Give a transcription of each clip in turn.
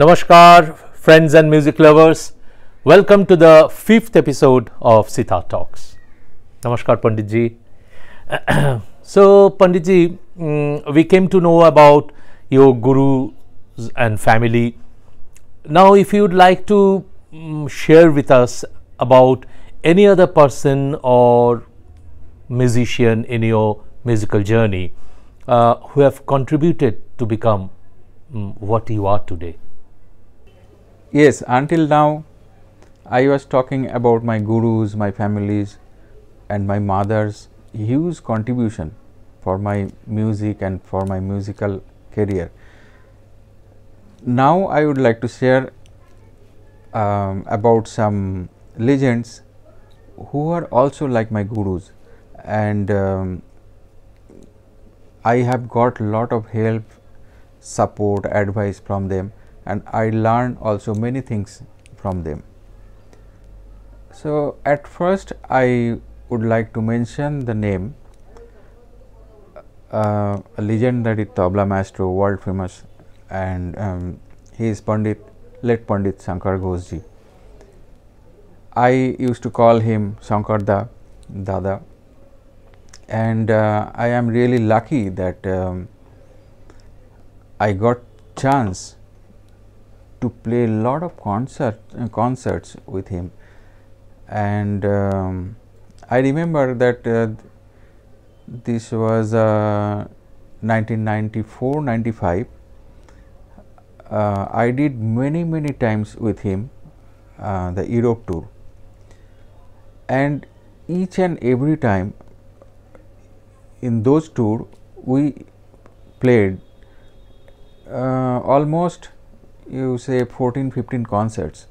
Namaskar, friends and music lovers. Welcome to the fifth episode of Sita Talks. Namaskar, Panditji. so, Panditji, um, we came to know about your guru and family. Now, if you'd like to um, share with us about any other person or musician in your musical journey uh, who have contributed to become um, what you are today yes, until now I was talking about my gurus, my families, and my mother's huge contribution for my music and for my musical career. Now, I would like to share um, about some legends who are also like my gurus, and um, I have got lot of help, support, advice from them and I learned also many things from them. So, at first I would like to mention the name uh, a legendary tabla maestro world famous and um, he is Pandit late Pandit Shankar Ghoshji. I used to call him Da, Dada and uh, I am really lucky that um, I got chance to play a lot of concert uh, concerts with him and um, I remember that uh, this was 1994-95 uh, uh, I did many many times with him uh, the Europe tour and each and every time in those tour we played uh, almost you say 14 15 concerts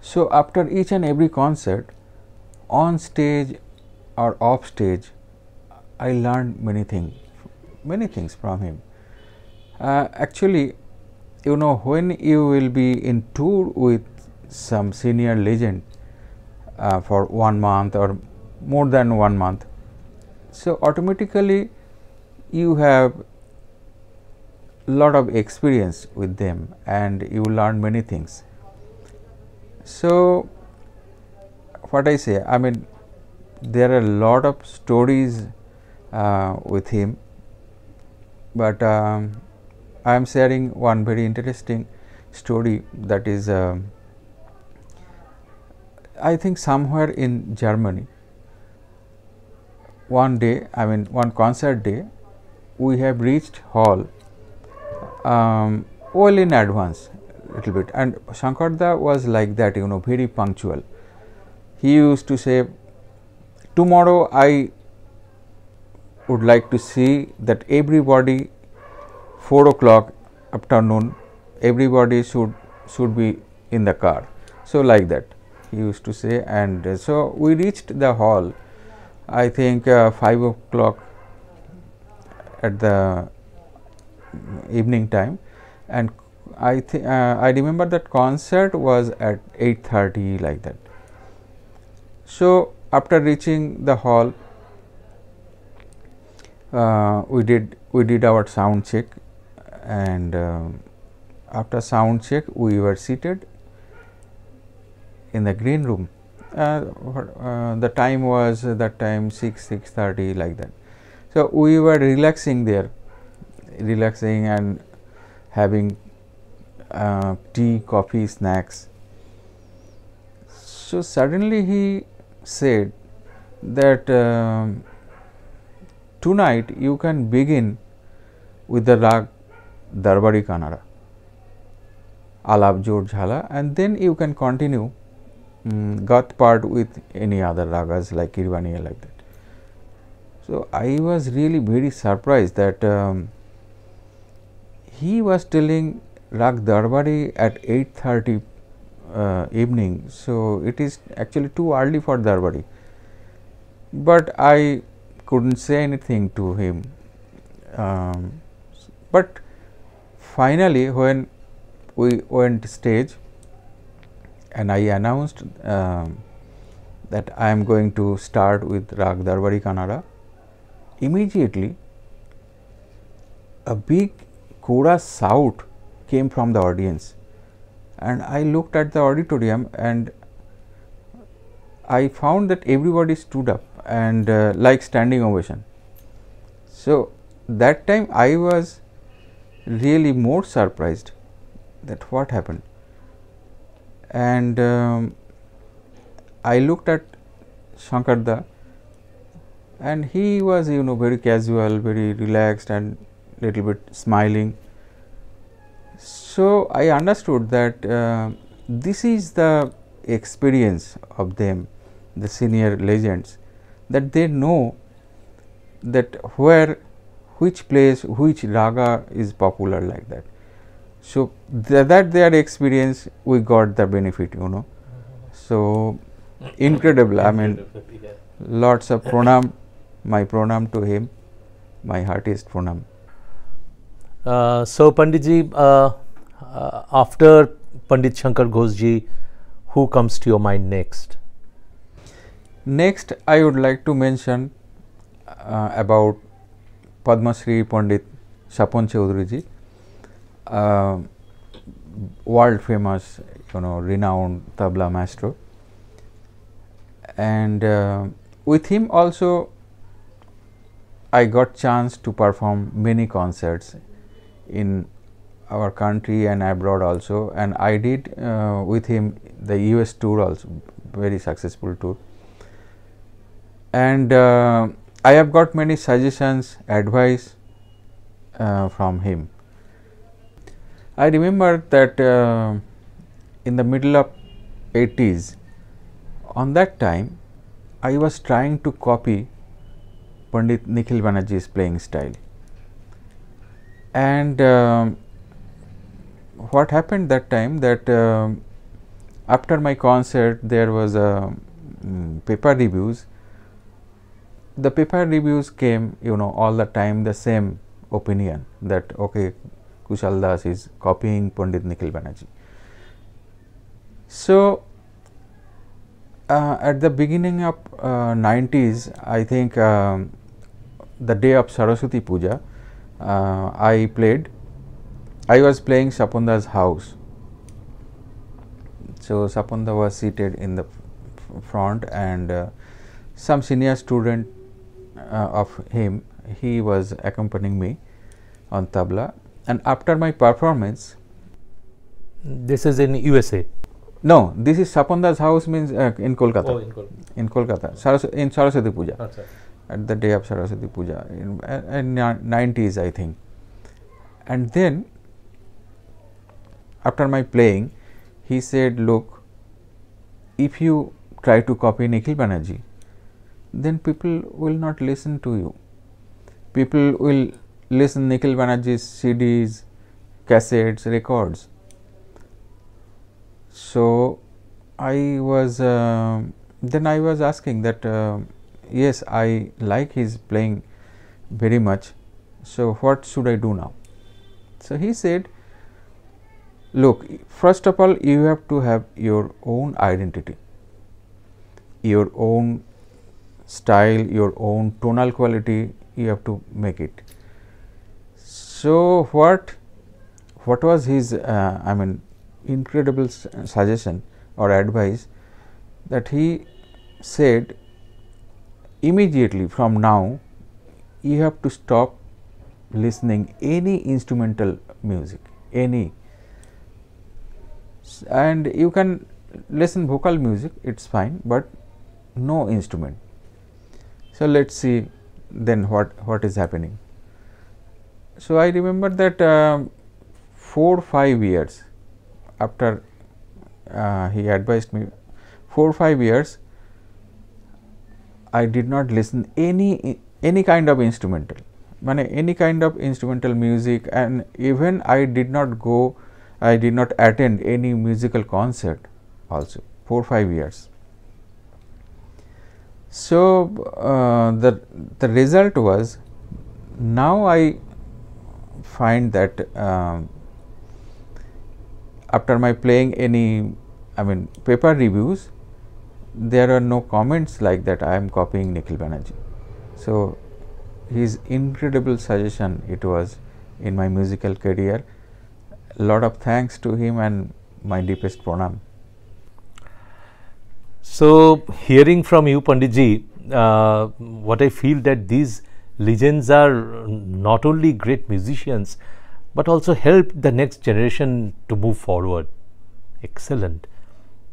so after each and every concert on stage or off stage i learned many things many things from him uh, actually you know when you will be in tour with some senior legend uh, for one month or more than one month so automatically you have lot of experience with them and you learn many things. So, what I say, I mean there are a lot of stories uh, with him, but um, I am sharing one very interesting story that is uh, I think somewhere in Germany one day I mean one concert day we have reached hall um, well in advance little bit and Shankarda was like that you know very punctual. He used to say tomorrow I would like to see that everybody 4 o'clock afternoon everybody should should be in the car. So, like that he used to say and so we reached the hall I think uh, 5 o'clock at the evening time and I think uh, I remember that concert was at 8:30 like that. So after reaching the hall, uh, we did we did our sound check, and uh, after sound check we were seated in the green room. Uh, uh, the time was that time 6 6:30 like that. So we were relaxing there relaxing and having uh, tea, coffee, snacks. So suddenly he said that um, tonight you can begin with the rag Darbari Kanara, Alap Jor Jhala, and then you can continue um, part with any other ragas like Kirvaniya like that. So I was really very surprised that um, he was telling Rag Darbari at 8.30 uh, evening. So, it is actually too early for Darbari, but I could not say anything to him. Um, but finally, when we went stage and I announced um, that I am going to start with Rag Darbari Kannada, immediately a big Kora South came from the audience. And I looked at the auditorium and I found that everybody stood up and uh, like standing ovation. So, that time I was really more surprised that what happened. And um, I looked at Shankarda and he was you know very casual, very relaxed and little bit smiling. So, I understood that uh, this is the experience of them the senior legends that they know that where which place which raga is popular like that. So, th that their experience we got the benefit you know. So, incredible I mean lots of pranam my pranam to him my heartiest pranam. Uh, so Panditji, uh, uh, after Pandit Shankar Ghoshji, who comes to your mind next? Next, I would like to mention uh, about Padma Shri Pandit Sapon Chaudhuriji, uh, world famous, you know, renowned tabla maestro. And with him also, I got chance to perform many concerts in our country and abroad also and I did uh, with him the US tour also very successful tour and uh, I have got many suggestions advice uh, from him. I remember that uh, in the middle of 80s on that time I was trying to copy Pandit Nikhil Banerjee's playing style and um, what happened that time that um, after my concert there was a um, paper reviews the paper reviews came you know all the time the same opinion that okay Kushal Das is copying Pandit Nikhil Banerjee. So, uh, at the beginning of uh, 90s, I think um, the day of Saraswati Puja, uh, I played, I was playing Sapunda's house. So, Sapunda was seated in the front and uh, some senior student uh, of him, he was accompanying me on tabla and after my performance. This is in USA? No, this is Sapunda's house means uh, in Kolkata. Oh, in Kolkata. In Kolkata, in Saraswati Puja. Oh, at the day of Saraswati Puja in, in 90s I think. And then after my playing he said look if you try to copy Nikhil Banerjee then people will not listen to you. People will listen Nikhil Banerjee's CDs, cassettes, records. So I was uh, then I was asking that uh, yes I like his playing very much so what should I do now so he said look first of all you have to have your own identity your own style your own tonal quality you have to make it so what what was his uh, i mean incredible suggestion or advice that he said immediately from now you have to stop listening any instrumental music any and you can listen vocal music it's fine but no instrument so let's see then what what is happening so i remember that uh, 4 5 years after uh, he advised me 4 5 years I did not listen any any kind of instrumental মানে any kind of instrumental music and even I did not go I did not attend any musical concert also 4 5 years so uh, the the result was now I find that uh, after my playing any I mean paper reviews there are no comments like that I am copying Nikhil Banerjee. So, his incredible suggestion it was in my musical career. Lot of thanks to him and my deepest pranam. So, hearing from you Panditji, uh, what I feel that these legends are not only great musicians, but also help the next generation to move forward. Excellent.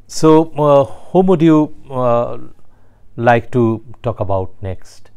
So, uh, whom would you uh, like to talk about next?